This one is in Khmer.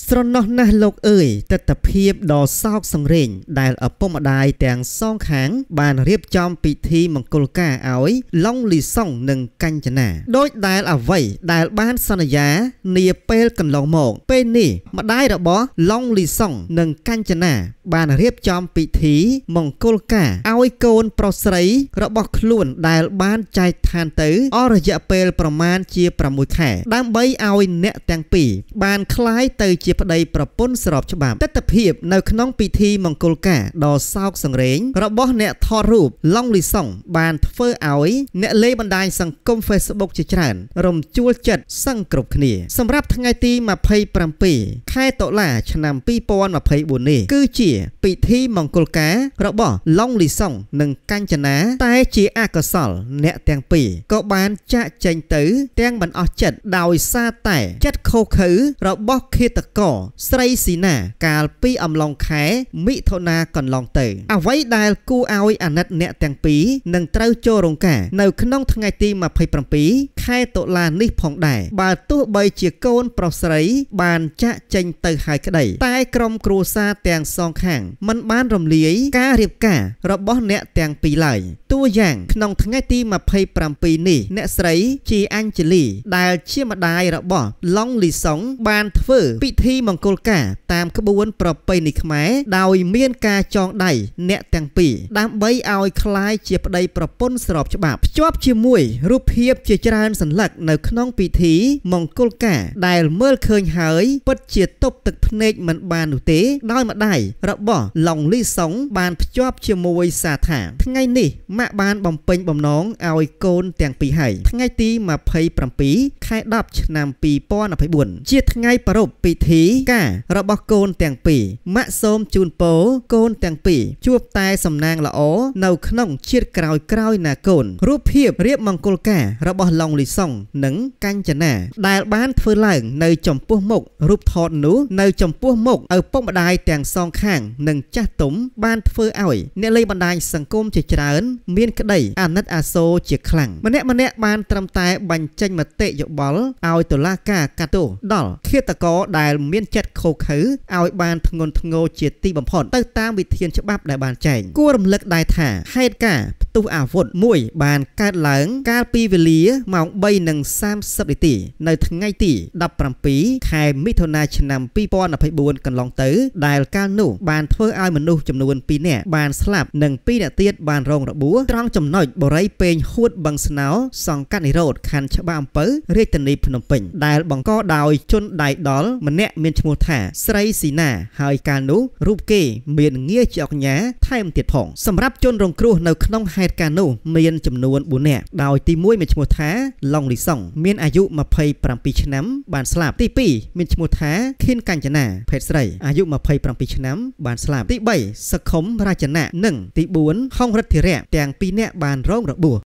ស្រណោះណាស់លោកអើយទស្សនភាពដ៏សោកសង្រេង ដែលឪពុកម្ដាយទាំងសងខាងបានរៀបចំពិធីមង្គលការឲ្យឡុងលីសុងនិងកញ្ចនាដោយដែលអ្វីដែលបានសន្យានាពេលកន្លងមកពេលនេះម្ដាយរបស់ឡុងលីសុងនិងកញ្ចនាបានរៀបចំពិធីមង្គលការឲ្យកូនប្រុសស្រីរបស់ខ្លួនដែលបានចែកឋានទៅអររយៈពេលប្រមាណជា6ខែដើម្បីឲ្យអ្នកទាំងពីរបានคล้ายទៅជាប្តីប្រពន្ធស្របច្បាប់ទស្សនវិជ្ជានៅក្នុងពិធីមង្គលការដ៏សោកសង្រេង របស់អ្នកថតរូបឡុងលីសុងបានធ្វើឲ្យអ្នកលេខបណ្ដាញសង្គម Facebook ជាច្រើនរំជួលចិត្តសឹងគ្រប់គ្នា សម្រាប់ថ្ងៃទី27ខែតុលាឆ្នាំ2024នេះគឺជាពិធីមង្គលការ របស់ឡុងលីសុងនិងកញ្ចនាតែជាអកុសល អ្នកទាំងពីរក៏បានចាក់ចែងទៅ ទាំងមិនអស់ចិត្តដោយសារតែ ចិត្តខុសខើរបស់ឃាតកស្រីស៊ីណាកាលពីអំឡុងខែមិថុនាកន្លងទៅអ្វីដែលគួរឲ្យអាណិត អ្នកទាំងពីរនឹងត្រូវចូលរោងការនៅក្នុងថ្ងៃទី27ខែតុលានេះផងដែរបើទោះបីជាកូនប្រុសស្រី បានចាក់ចេញទៅហើយក្តី តែក្រុមគ្រួសារទាំងសងខាងមិនបានរំលាយការរៀបការរបស់អ្នកទាំងពីរឡើយតួយ៉ាងក្នុងថ្ងៃទី27នេះអ្នកស្រីជាអាញ់ជេលី ដែលជាម្ដាយរបស់ឡុងលីសុងបានធ្វើពិពិធីមង្គលការតាមក្បួនប្រពៃណីខ្មែរដោយមានការចងដៃអ្នកទាំងពីរដើម្បីឲ្យคล้ายជាប្តីប្រពន្ធស្របច្បាប់ភ្ជាប់ជាមួយរូបភាពជាច្រើនសន្លឹកនៅក្នុងពិធីមង្គលការដែលមើលឃើញហើយពិតជាទប់ទឹកភ្នែកមិនបាននោះទេដោយម្ដាយរបស់ឡុងលីសុងបានភ្ជាប់ជាមួយសារថាថ្ងៃនេះម៉ាក់បានបំពេញបំណងឲ្យកូនទាំងពីរហើយថ្ងៃទី27ខែ10ឆ្នាំ2024ជាថ្ងៃប្រពៃពិធីការរបស់កូនទាំងពីរម៉ាក់សូមជូនពរកូនទាំងពីរជួបតែសំណាងល្អនៅក្នុងជាតិក្រោយក្រោយណាកូនរូបភាពរៀបមង្គលការរបស់ឡុងលីសុងនិងកញ្ចនាដែលបានធ្វើឡើងនៅចំពោះមុខរូបថតនោះនៅចំពោះមុខឪពុកម្ដាយទាំងសងខាងនិងចាស់ទុំបានធ្វើឲ្យអ្នកលេងបណ្ដាញសង្គមជាច្រើនមានក្តីអាណិតអាសូរជាខ្លាំងម្នាក់ម្នាក់បានត្រឹមតែបញ្ចេញមតិយោបល់ឲ្យតុលាការកាត់ទោសដល់ឃាតករដែលដែលមានចិត្តខូខើឲ្យបានធ្ងន់ធ្ងរជាទីបំផុត ទៅតាមវិធានច្បាប់ដែលបានចែងគួររំលឹកដែរថាហេតុការណ៍ផ្ទុះអាវុធមួយ បានកើតឡើងកាលពីវេលាម៉ោង3:30នាទីនៅថ្ងៃទី17ខែមិថុនាឆ្នាំ2024កន្លងទៅដែលកាលនោះបានធ្វើឲ្យមនុស្សចំនួន2នាក់បានស្លាប់និង2នាក់ទៀតបានរងរបួសត្រង់ចំណុចបរិយពេងហួតបឹងស្នោ សង្កាត់និរោធខណ្ឌច្បារអំពៅរាជធានីភ្នំពេញដែលបង្កដោយជនដៃដល់ម្នាក់នាក់មានឈ្មោះថាស្រីស៊ីណាហើយកាលនោះរូបគេ មានងារជាអកញ្ញាថែមទៀតផងសម្រាប់ជនរងគ្រោះនៅក្នុងហេតុការណ៍នោះមានចំនួន4នាក់ដោយទី1មានឈ្មោះថាឡុងលីសុងមានអាយុ27ឆ្នាំបានស្លាប់ទី2មានឈ្មោះថាខៀនកញ្ចនាភេទស្រីអាយុ27ឆ្នាំបានស្លាប់ទី3សឹកខុមរាជណៈនិង ទី4ហុងរិទ្ធិរៈទាំងពីរនាក់បានរងរបួស